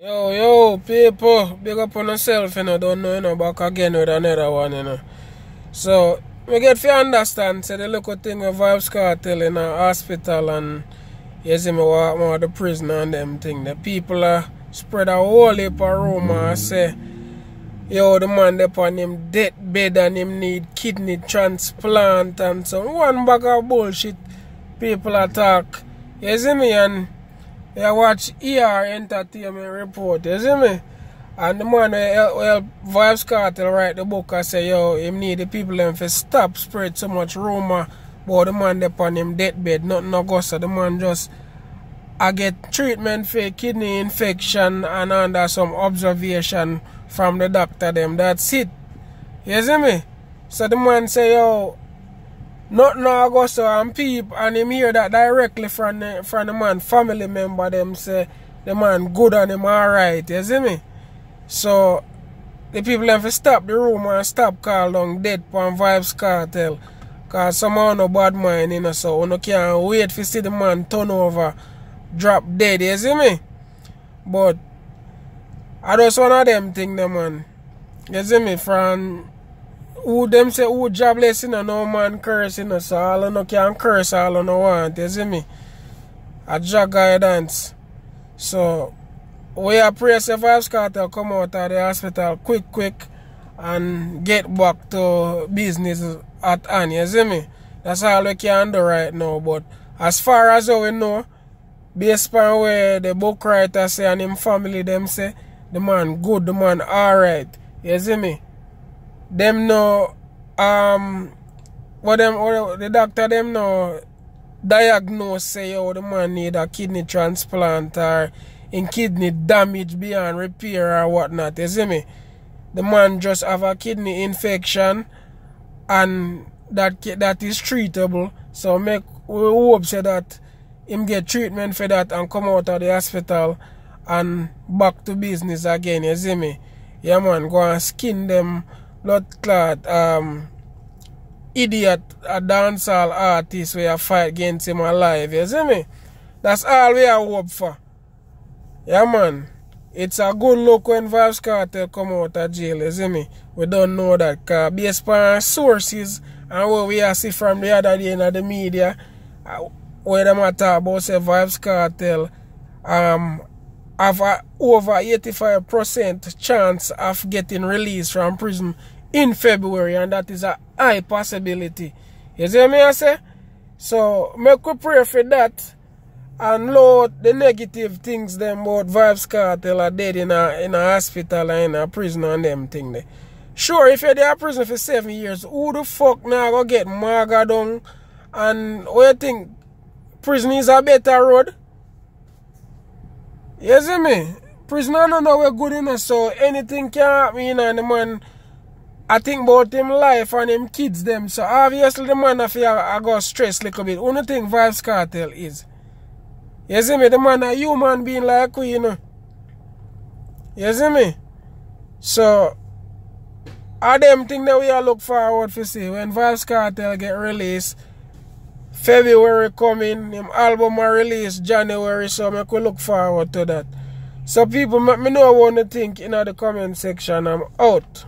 Yo, yo, people, big up on yourself, you know, don't know, you know, back again with another one, you know. So, we get to understand, say, the local thing with Vibes Cartel in a hospital and, you see me walk of the prison and them thing. The people are uh, spread a whole heap of rumor, mm. say, yo, the man up on him dead bed and him need kidney transplant and some one bag of bullshit people attack. You see me, and... You watch ER Entertainment Report, you see me? And the man who eh, help, Vibes Cartel write the book I say, yo, him need the people them to stop spread so much rumor about the man upon on him deathbed, nothing no go so the man just I get treatment for kidney infection and under some observation from the doctor them. That's it. You see me? So the man say, yo, Nothing now go so and people and him hear that directly from the from the man family member them say the man good and him alright, you see me? So the people have to stop the rumor and stop call down dead on vibes cartel. Cause someone no bad mind, you know, so you can't wait for see the man turn over, drop dead, you see me? But I just one of them thing them man. You see me from who them say who jobless in a no man cursing you know, so all you know can curse all not know want, you see me? A job guidance. So we are praying, survive Carter come out of the hospital quick quick and get back to business at hand, you see me? That's all we can do right now. But as far as we know, based on where the book writer say and him family them say, the man good, the man alright. You see me? them no um what them or the doctor them no diagnose say oh the man need a kidney transplant or in kidney damage beyond repair or whatnot, you see me? The man just have a kidney infection and that that is treatable. So make we hope say that him get treatment for that and come out of the hospital and back to business again, you see me? Yeah man, go and skin them blood clot, um, idiot, a dancehall artist where you fight against him alive. You see me? That's all we are hope for. Yeah, man. It's a good look when Vibes Cartel come out of jail, you see me? We don't know that, cause based on sources and what we are see from the other day in the media, uh, where them are talk about, say, Vibes Cartel, um, have a over 85% chance of getting released from prison in February and that is a high possibility. You see what I say? So, make we pray for that and load the negative things them about Vibes Cartel are dead in a, in a hospital and in a prison and them thing there. Sure, if you're there in prison for seven years, who the fuck now go get Margadong and what you think? Prison is a better road? You see me? Prisoner don't know we're good enough, so anything can happen, you know, the man I think about him life and him kids them. So obviously the man of here I got stressed little bit. Only thing Vibes Cartel is. You see me? The man a human being like we, you know. You see me? So I them think that we are look forward for see when Vibes Cartel get released February coming, him album a release January, so I could look forward to that. So people, let me know what you think in the comment section. I'm out.